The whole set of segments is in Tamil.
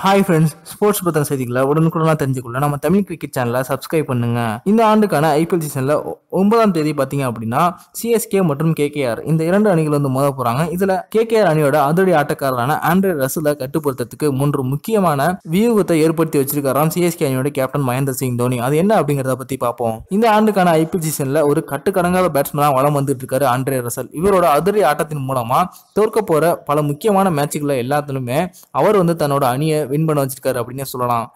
ஹாய் ஃப்ரெண்ட்ஸ் ஸ்போர்ட்ஸ் பத்திர செய்திகளை உடனுக்குடனாக தெரிஞ்சுக்கொள்ள நம்ம தமிழ் கிரிக்கெட் சேனலில் சப்ஸ்கிரைப் பண்ணுங்க இந்த ஆண்டுக்கான ஐபிஎல் சீசனில் ஒன்பதாம் தேதி பார்த்தீங்க அப்படின்னா சிஎஸ்கே மற்றும் கேகேஆர் இந்த இரண்டு அணிகள் வந்து மோத போகிறாங்க இதில் கேகேஆர் அணியோட அதிரடி ஆட்டக்காரரான ஆண்ட்ரே ரசலை கட்டுப்படுத்துறதுக்கு மூன்று முக்கியமான வியூகத்தை ஏற்படுத்தி வச்சிருக்காராம் சிஎஸ்கே அணியோட கேப்டன் மகேந்திர சிங் தோனி அது என்ன அப்படிங்கிறத பற்றி பார்ப்போம் இந்த ஆண்டுக்கான ஐபிஎல் சீசனில் ஒரு கட்டுக்கடங்காத பேட்ஸ்மேனாக வளம் வந்துட்டு இருக்காரு ஆண்ட்ரே ரசல் இவரோட அதிரடி ஆட்டத்தின் மூலமாக தோற்க போகிற பல முக்கியமான மேட்சுகளை எல்லாத்திலுமே அவர் வந்து தன்னோட அணியை வின் பண்ண வச்சிருக்காரு அப்படின்னு சொல்லலாம்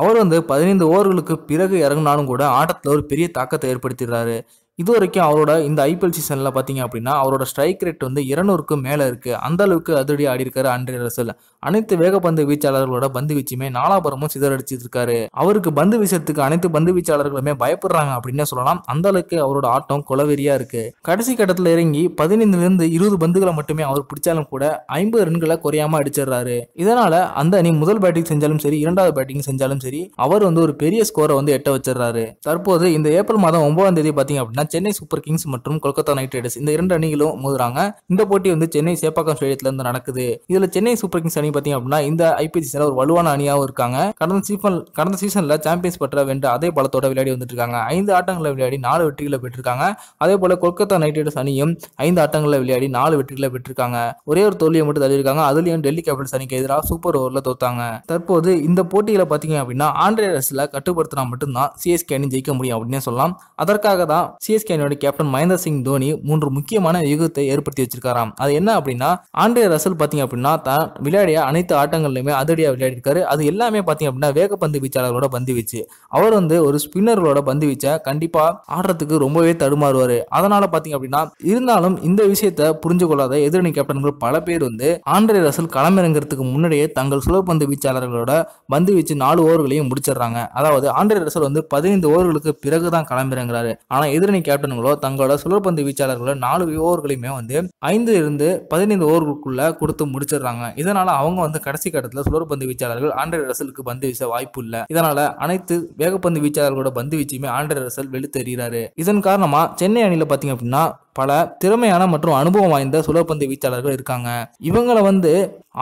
அவர் வந்து பதினைந்து ஓவர்களுக்கு பிறகு இறங்கினாலும் கூட ஆட்டத்தில் ஒரு பெரிய தாக்கத்தை ஏற்படுத்திடுறாரு இது வரைக்கும் அவரோட இந்த ஐபிஎல் சீசனில் பார்த்தீங்க அப்படின்னா அவரோட ஸ்ட்ரைக் ரேட் வந்து இருநூறுக்கு மேலே இருக்குது அந்த அளவுக்கு அதிரடி ஆடி இருக்காரு ஆண்ட்ரே ரசல் அனைத்து வேகப்பந்து வீச்சாளர்களோட பந்து வீச்சுமே நாலாபுரமும் சிதறடிச்சிருக்காரு அவருக்கு பந்து வீசத்துக்கு அனைத்து பந்து வீச்சாளர்களுமே பயப்படுறாங்க அப்படின்னு சொல்லலாம் அந்த அளவுக்கு அவரோட ஆட்டம் குலவெறியாக இருக்கு கடைசி கட்டத்தில் இறங்கி பதினைந்துலேருந்து இருபது பந்துகளை மட்டுமே அவர் பிடிச்சாலும் கூட ஐம்பது ரன்களை குறையாம அடிச்சிடுறாரு இதனால அந்த அணி முதல் பேட்டிங் செஞ்சாலும் சரி இரண்டாவது பேட்டிங் செஞ்சாலும் சரி அவர் வந்து ஒரு பெரிய ஸ்கோரை வந்து எட்ட வச்சிடுறாரு தற்போது இந்த ஏப்ரல் மாதம் ஒன்பதாம் தேதி பார்த்தீங்க அப்படின்னா சென்னை சூப்பர் கிங்ஸ் மற்றும் கொல்கத்தா நைட் ரைடர்ஸ் இந்த இரண்டு அணிகளும் மோதுறாங்க இந்த போட்டி வந்து சென்னை சேப்பாக்கம் ஸ்டேடியத்தில் இருந்து நடக்குது இதுல சென்னை சூப்பர் கிங்ஸ் அணி பாத்தீங்க அப்படின்னா இந்த ஐபிஎல் சீசன்ல ஒரு வலுவான அணியாகவும் இருக்காங்க கடந்த சீசன் கடந்த சீசன்ல சாம்பியன்ஸ் பற்ற வென்று அதே பலத்தோட விளையாடி வந்துட்டு இருக்காங்க ஐந்து ஆட்டங்களை விளையாடி நாலு வெற்றிகளை பெற்றிருக்காங்க அதே போல கொல்கத்தா நைட் ரைடர்ஸ் அணியும் ஐந்து ஆட்டங்களை விளையாடி நாலு வெற்றிகளை பெற்றிருக்காங்க ஒரே ஒரு தோல்வியை மட்டும் தள்ளியிருக்காங்க அதுலயும் டெல்லி கேபிட்டல்ஸ் அணிக்கு எதிராக சூப்பர் ஓவரில் தோத்தாங்க தற்போது இந்த போட்டியில பாத்தீங்க அப்படின்னா ஆண்ட்ரேடர்ஸ்ல கட்டுப்படுத்தினா மட்டும்தான் சிஎஸ்கே அணி ஜெயிக்க முடியும் அப்படின்னு சொல்லலாம் அதற்காக தான் சிஎஸ் சிஎஸ்கே அணியோட கேப்டன் மகேந்திர சிங் தோனி மூன்று முக்கியமான யுகத்தை ஏற்படுத்தி வச்சிருக்காராம் அது என்ன அப்படின்னா ஆண்டே ரசல் பார்த்தீங்க அப்படின்னா தான் விளையாடிய அனைத்து ஆட்டங்கள்லையுமே அதிரடியாக விளையாடிருக்காரு அது எல்லாமே பார்த்தீங்க அப்படின்னா வேகப்பந்து வீச்சாளர்களோட பந்து வீச்சு அவர் வந்து ஒரு ஸ்பின்னர்களோட பந்து வீச்சா கண்டிப்பாக ஆடுறதுக்கு ரொம்பவே தடுமாறுவார் அதனால பார்த்தீங்க அப்படின்னா இருந்தாலும் இந்த விஷயத்தை புரிஞ்சு கொள்ளாத எதிரணி கேப்டன்கள் பல பேர் வந்து ஆண்டே ரசல் களமிறங்கிறதுக்கு முன்னாடியே தங்கள் சுழற்பந்து வீச்சாளர்களோட பந்து வீச்சு நாலு ஓவர்களையும் முடிச்சிடுறாங்க அதாவது ஆண்டே ரசல் வந்து பதினைந்து ஓவர்களுக்கு பிறகு தான் களமிறங்குறாரு ஆனால் எதிரணி கேப்டன்களோ தங்களோட சுழற்பந்து வீச்சாளர்களோ நாலு ஓவர்களையுமே வந்து ஐந்து இருந்து பதினைந்து ஓவர்களுக்குள்ள கொடுத்து முடிச்சிடுறாங்க இதனால அவங்க வந்து கடைசி கட்டத்தில் சுழற்பந்து வீச்சாளர்கள் ஆண்ட்ரே ரசலுக்கு பந்து வீச வாய்ப்பு இல்லை இதனால அனைத்து வேகப்பந்து வீச்சாளர்களோட பந்து வீச்சையுமே ஆண்ட்ரே ரசல் வெளித்தெறிகிறாரு இதன் காரணமா சென்னை அணியில பாத்தீங்க அப்படின்னா பல திறமையான மற்றும் அனுபவம் வாய்ந்த சுழற்பந்து வீச்சாளர்கள் இருக்காங்க இவங்களை வந்து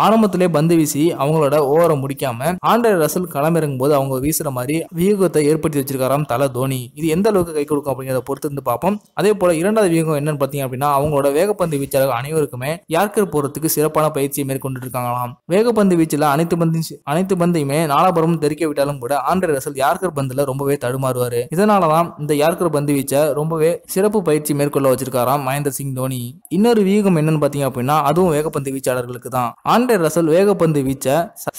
ஆரம்பத்திலே பந்து வீசி அவங்களோட ஓவரை முடிக்காம ஆண்டர் ரசல் களமிறங்கும் போது அவங்க வீசுற மாதிரி வியூகத்தை ஏற்படுத்தி வச்சிருக்காராம் தலை தோனி இது எந்த அளவுக்கு கை கொடுக்கும் அப்படிங்கிறத பொறுத்து இருந்து பார்ப்போம் அதே போல இரண்டாவது வியூகம் என்னன்னு பார்த்தீங்க அப்படின்னா அவங்களோட வேகப்பந்து வீச்சாளர்கள் அனைவருக்குமே யார்கர் போறதுக்கு சிறப்பான பயிற்சியை மேற்கொண்டு இருக்காங்களாம் வேகப்பந்து வீச்சில் அனைத்து பந்து அனைத்து பந்தையுமே நாலாபுரமும் தெரிக்க விட்டாலும் கூட ஆண்டர் ரசல் யார்கர் பந்துல ரொம்பவே தடுமாறுவாரு இதனாலதான் இந்த யார்கர் பந்து வீச்சை ரொம்பவே சிறப்பு பயிற்சி மேற்கொள்ள வச்சிருக்காரு போட்டாராம் மகேந்திர சிங் தோனி இன்னொரு வியூகம் என்னன்னு பாத்தீங்க அப்படின்னா அதுவும் வேகப்பந்து வீச்சாளர்களுக்கு தான் ஆண்டே ரசல் வேகப்பந்து வீச்ச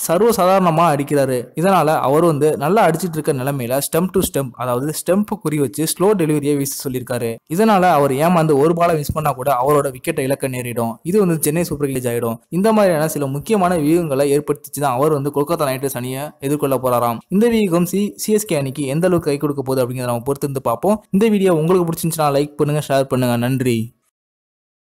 சர்வசாதாரணமா அடிக்கிறாரு இதனால அவர் வந்து நல்லா அடிச்சிட்டு இருக்க நிலைமையில ஸ்டெம்ப் டு ஸ்டெம்ப் அதாவது ஸ்டெம்ப் குறி வச்சு ஸ்லோ டெலிவரியை வீச சொல்லியிருக்காரு இதனால அவர் ஏமாந்து ஒரு பாலை மிஸ் பண்ணா கூட அவரோட விக்கெட்டை இலக்க நேரிடும் இது வந்து சென்னை சூப்பர் கிங்ஸ் ஆயிடும் இந்த மாதிரியான சில முக்கியமான வியூகங்களை ஏற்படுத்திச்சு தான் அவர் வந்து கொல்கத்தா நைட் அணியை எதிர்கொள்ள போறாராம் இந்த வியூகம் சி சிஎஸ்கே அணிக்கு எந்த அளவுக்கு கை கொடுக்க போகுது அப்படிங்கிறத நம்ம பொறுத்து இருந்து பார்ப்போம் இந்த வீடியோ உங்களுக்கு பிடிச்சிருந்துச்சுன்னா லைக் பண்ணுங்க ஷேர் பண்ணுங்க நன்றி